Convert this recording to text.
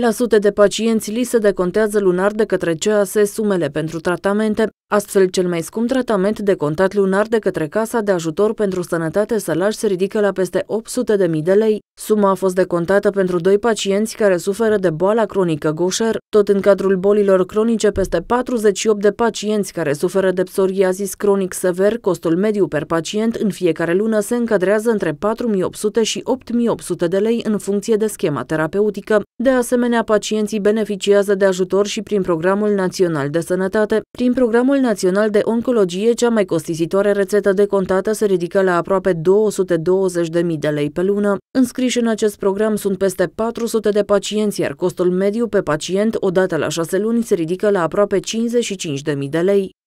La sute de pacienți li se decontează lunar de către CAS sumele pentru tratamente, astfel cel mai scump tratament decontat lunar de către Casa de Ajutor pentru Sănătate Sălaș se ridică la peste 800 de mii de lei. Suma a fost decontată pentru doi pacienți care suferă de boala cronică goșer. Tot în cadrul bolilor cronice, peste 48 de pacienți care suferă de psoriazis cronic sever, costul mediu per pacient în fiecare lună se încadrează între 4.800 și 8.800 de lei în funcție de schema terapeutică. De asemenea, asemenea, pacienții beneficiază de ajutor și prin Programul Național de Sănătate. Prin Programul Național de Oncologie, cea mai costisitoare rețetă de contată se ridică la aproape 220.000 de lei pe lună. Înscriși în acest program sunt peste 400 de pacienți, iar costul mediu pe pacient, odată la șase luni, se ridică la aproape 55.000 de lei.